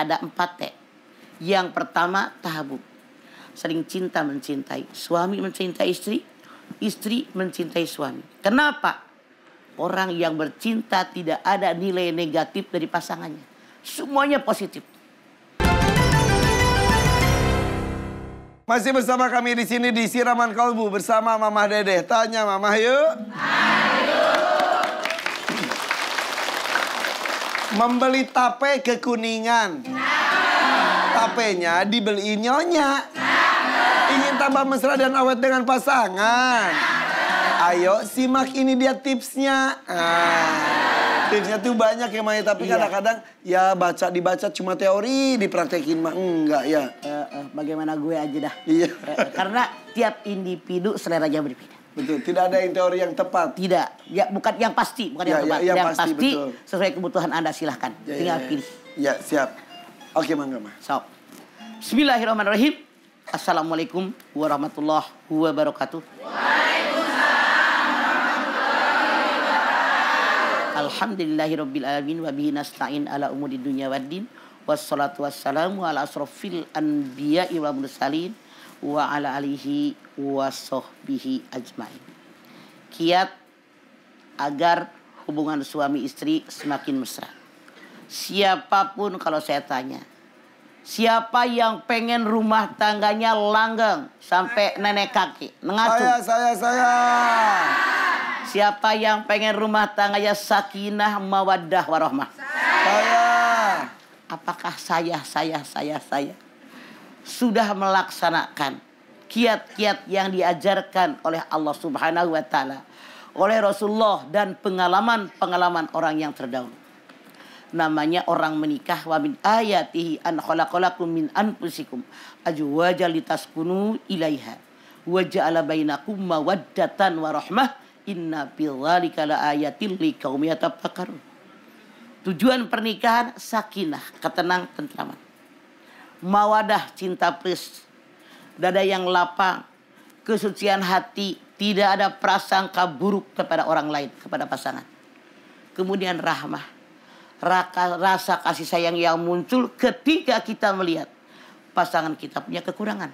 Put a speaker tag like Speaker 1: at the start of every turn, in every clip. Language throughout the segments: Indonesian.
Speaker 1: ada empat T. Yang pertama tahabub. sering cinta mencintai. Suami mencintai istri, istri mencintai suami. Kenapa? Orang yang bercinta tidak ada nilai negatif dari pasangannya. Semuanya positif.
Speaker 2: Masih bersama kami di sini di Siraman Kalbu bersama Mamah Dedeh. Tanya Mamah yuk. Membeli tape kekuningan, Kuningan. Tapenya dibeli nyonya. Ingin tambah mesra dan awet dengan pasangan. Ayo simak ini dia tipsnya. Ah tipsnya tuh banyak ya Maya tapi iya. kadang-kadang iya. ya baca dibaca cuma teori
Speaker 1: dipraktekin
Speaker 2: mah enggak
Speaker 1: ya uh, uh, bagaimana gue aja dah iya eh, karena tiap individu selera jauh berbeda Betul, tidak ada yang teori yang tepat. Tidak, ya bukan yang pasti, bukan ya, yang tepat. Ya, yang, yang pasti, pasti betul. sesuai kebutuhan Anda silahkan. Ya, ya Tinggal ya, ya. pilih. Ya, siap. Oke, mangga Rama. So. Bismillahirrahmanirrahim. Assalamualaikum warahmatullahi wabarakatuh. Alhamdulillahirrabbilalamin alamin wa bihi nasta'in ala umuri dunya waddin. Wassalatu wassalamu ala asrofil anbiya'i wa mursalin wa ala alihi wa sohbihi ajmain. Kiat agar hubungan suami istri semakin mesra. Siapapun kalau saya tanya, Siapa yang pengen rumah tangganya langgeng sampai nenek kaki? Mengacu. Saya, saya, saya. Siapa yang pengen rumah tangganya sakinah, mawaddah, warahmah? Saya. Apakah saya, saya, saya, saya? sudah melaksanakan kiat-kiat yang diajarkan oleh Allah Subhanahu wa taala, oleh Rasulullah dan pengalaman-pengalaman orang yang terdahulu. Namanya orang menikah wa min ayatihi an khalaqalakum min anfusikum ajwaja litaskunu ilaiha wa ja'ala bainakum mawaddatan wa rahmah inna bidzalika laayatil liqaumin yatafakkarun. Tujuan pernikahan sakinah, ketenang, tentraman mawadah cinta plus, dada yang lapang, kesucian hati, tidak ada prasangka buruk kepada orang lain, kepada pasangan. Kemudian rahmah, raka, rasa kasih sayang yang muncul ketika kita melihat pasangan kita punya kekurangan.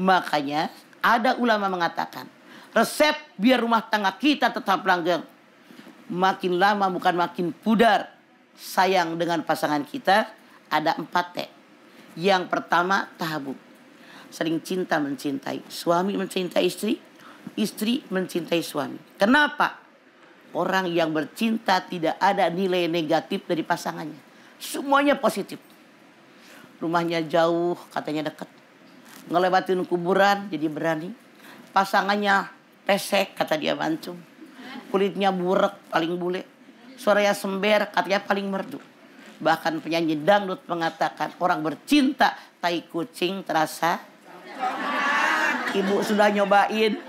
Speaker 1: Makanya ada ulama mengatakan, resep biar rumah tangga kita tetap langgeng. Makin lama bukan makin pudar, sayang dengan pasangan kita ada empat T yang pertama tahabu, Sering cinta mencintai. Suami mencintai istri, istri mencintai suami. Kenapa? Orang yang bercinta tidak ada nilai negatif dari pasangannya. Semuanya positif. Rumahnya jauh, katanya dekat. Ngelewatin kuburan jadi berani. Pasangannya pesek, kata dia mancung. Kulitnya burek, paling bule. Suaranya sember, katanya paling merdu Bahkan penyanyi dangdut mengatakan orang bercinta tai kucing terasa. Ibu sudah nyobain.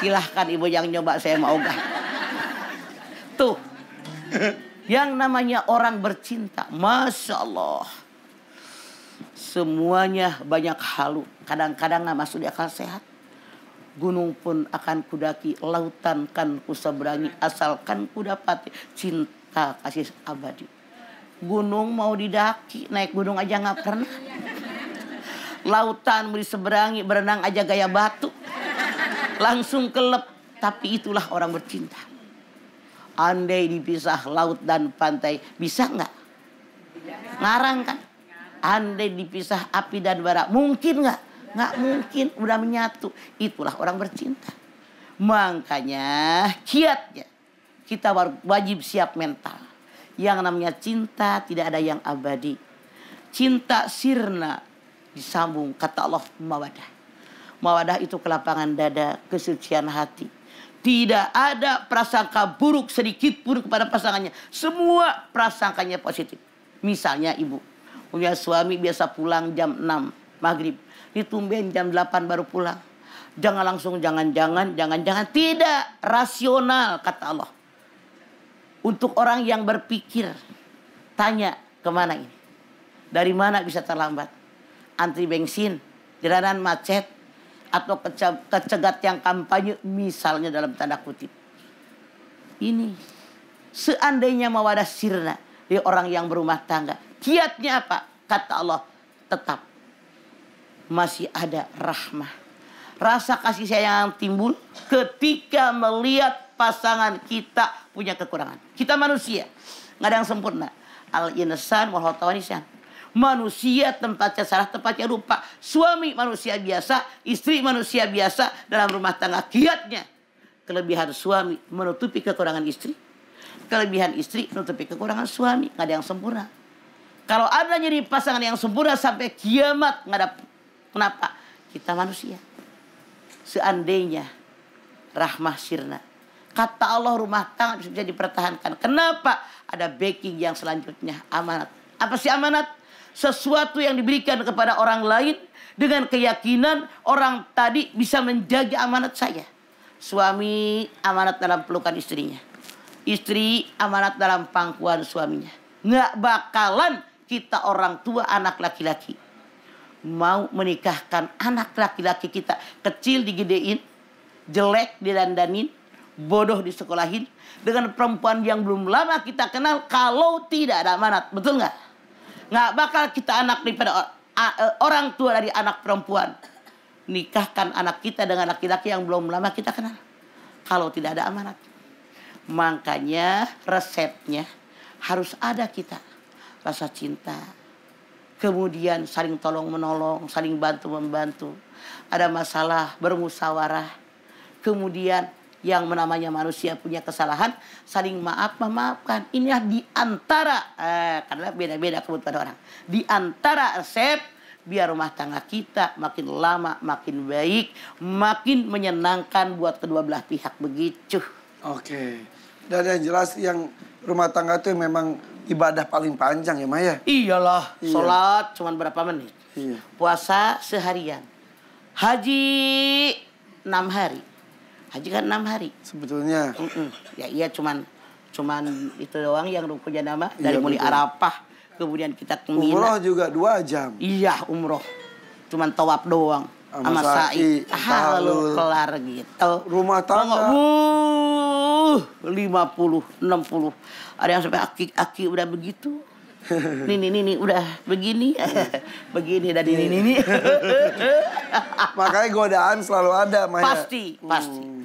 Speaker 1: Silahkan ibu yang nyoba saya mau gak. Tuh. Yang namanya orang bercinta. Masya Allah. Semuanya banyak halu. Kadang-kadang gak masuk di akal sehat gunung pun akan kudaki, lautan kan kuseberangi, asalkan ku dapat cinta kasih abadi gunung mau didaki naik gunung aja nggak pernah lautan mau diseberangi berenang aja gaya batu langsung kelep tapi itulah orang bercinta andai dipisah laut dan pantai bisa nggak ngarang kan andai dipisah api dan bara mungkin nggak nggak mungkin udah menyatu itulah orang bercinta makanya kiatnya kita wajib siap mental yang namanya cinta tidak ada yang abadi. Cinta sirna disambung kata Allah mawadah. Mawadah itu kelapangan dada, kesucian hati. Tidak ada prasangka buruk sedikit pun kepada pasangannya. Semua prasangkanya positif. Misalnya ibu punya suami biasa pulang jam 6 maghrib. Ditumben jam 8 baru pulang. Jangan langsung, jangan-jangan, jangan-jangan. Tidak rasional kata Allah. Untuk orang yang berpikir, tanya kemana ini? Dari mana bisa terlambat? Antri bensin, jalanan macet, atau kece kecegat yang kampanye misalnya dalam tanda kutip. Ini seandainya mawadah sirna di orang yang berumah tangga. Kiatnya apa? Kata Allah, tetap masih ada rahmah. Rasa kasih sayang yang timbul ketika melihat pasangan kita punya kekurangan. Kita manusia. Nggak ada yang sempurna. Al-insan wal isyan. Manusia tempatnya salah, tempatnya lupa. Suami manusia biasa, istri manusia biasa dalam rumah tangga. Kiatnya kelebihan suami menutupi kekurangan istri. Kelebihan istri menutupi kekurangan suami. Nggak ada yang sempurna. Kalau ada jadi pasangan yang sempurna sampai kiamat nggak ada. Kenapa? Kita manusia. Seandainya rahmah sirna kata Allah rumah tangga bisa dipertahankan. Kenapa? Ada backing yang selanjutnya amanat. Apa sih amanat? Sesuatu yang diberikan kepada orang lain dengan keyakinan orang tadi bisa menjaga amanat saya. Suami amanat dalam pelukan istrinya. Istri amanat dalam pangkuan suaminya. Nggak bakalan kita orang tua anak laki-laki. Mau menikahkan anak laki-laki kita. Kecil digedein, jelek didandanin, bodoh disekolahin dengan perempuan yang belum lama kita kenal kalau tidak ada amanat betul nggak nggak bakal kita anak daripada e, orang tua dari anak perempuan nikahkan anak kita dengan laki-laki yang belum lama kita kenal kalau tidak ada amanat makanya resepnya harus ada kita rasa cinta kemudian saling tolong menolong saling bantu membantu ada masalah bermusyawarah kemudian yang namanya manusia punya kesalahan saling maaf memaafkan ini di diantara eh, karena beda-beda kebutuhan orang di antara resep biar rumah tangga kita makin lama makin baik makin menyenangkan buat kedua belah pihak begitu oke
Speaker 2: dan yang jelas yang rumah tangga itu memang ibadah paling panjang ya Maya
Speaker 1: iyalah iya. sholat cuma berapa menit iya. puasa seharian haji enam hari Haji kan enam hari. Sebetulnya. Mm -mm. Ya iya cuman cuman itu doang yang rukunya nama iya, dari iya, mulai betul. Arafah kemudian kita ke Mina. Umroh juga dua jam. Iya umroh. Cuman tawaf doang. Sama sa'i. Halo kelar gitu. Rumah tangga. Wuh, 50, 60. Ada yang sampai aki-aki udah begitu. Nini, nini, udah begini, begini dan ini, nini.
Speaker 2: Makanya godaan selalu ada, Maya. Pasti, pasti. Uh.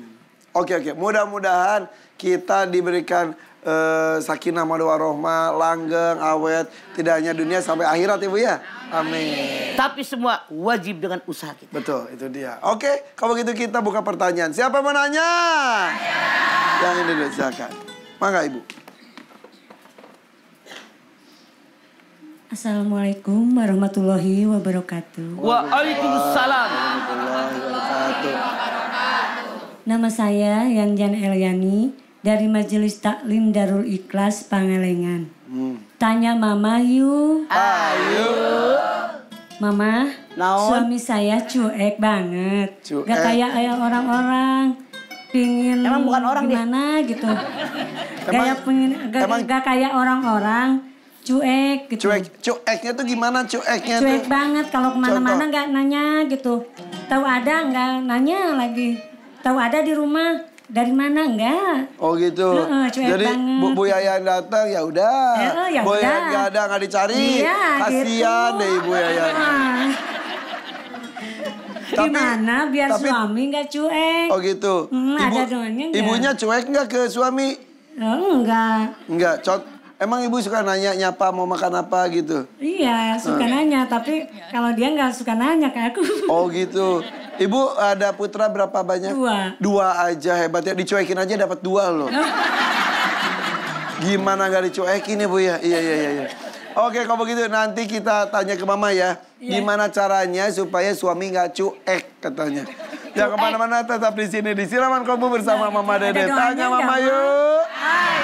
Speaker 2: Oke oke, mudah-mudahan kita diberikan uh, sakinah mawaddah langgeng, awet, tidak hanya dunia sampai akhirat Ibu ya. Amin. Tapi semua wajib dengan usaha kita. Betul, itu dia. Oke, kalau gitu kita buka pertanyaan. Siapa yang mau nanya? Yang ini dulu silakan. Mangga Ibu. Assalamualaikum warahmatullahi wabarakatuh. Waalaikumsalam. Waalaikumsalam. Waalaikumsalam. Nama saya Yanjan Elyani dari Majelis Taklim Darul Ikhlas Pangalengan. Hmm. Tanya Mama Yu. Ayu. Mama, Naon? suami saya cuek banget. Cuek. Gak
Speaker 1: kayak orang-orang pingin emang bukan orang gimana dia.
Speaker 2: gitu. Gaya pengen, gak, gak kayak orang-orang cuek gitu. Cuek, cueknya tuh gimana cueknya cuek tuh? Cuek banget kalau kemana-mana nggak nanya gitu. Tahu ada nggak nanya lagi tahu ada di rumah dari mana enggak? Oh gitu. Uh, Jadi Bu, Bu Yayan datang ya udah. Uh, ya Bu Yayan enggak ada enggak dicari. Iya, gitu. Kasihan gitu. deh Bu Yayan. Uh.
Speaker 1: tapi, Gimana biar tapi, suami
Speaker 2: enggak cuek? Oh gitu. Hmm, Ibu, ada enggak? Ibunya cuek enggak ke suami? Uh, oh, enggak. Enggak. cok. Emang ibu suka nanya nyapa mau makan apa gitu? Iya suka uh. nanya tapi kalau dia nggak suka nanya ke aku. Oh gitu. Ibu ada putra berapa banyak? Dua. Dua aja hebat ya, Dicuekin aja dapat dua loh. Gimana gak dicuekin ya Bu ya? Iya, iya, iya, iya. Oke kalau begitu nanti kita tanya ke mama ya. Iya. Gimana caranya supaya suami gak cuek katanya. Ya kemana-mana tetap di sini di Siraman Kombu bersama nah, Mama Dede. Tanya Mama yuk.
Speaker 1: Hai.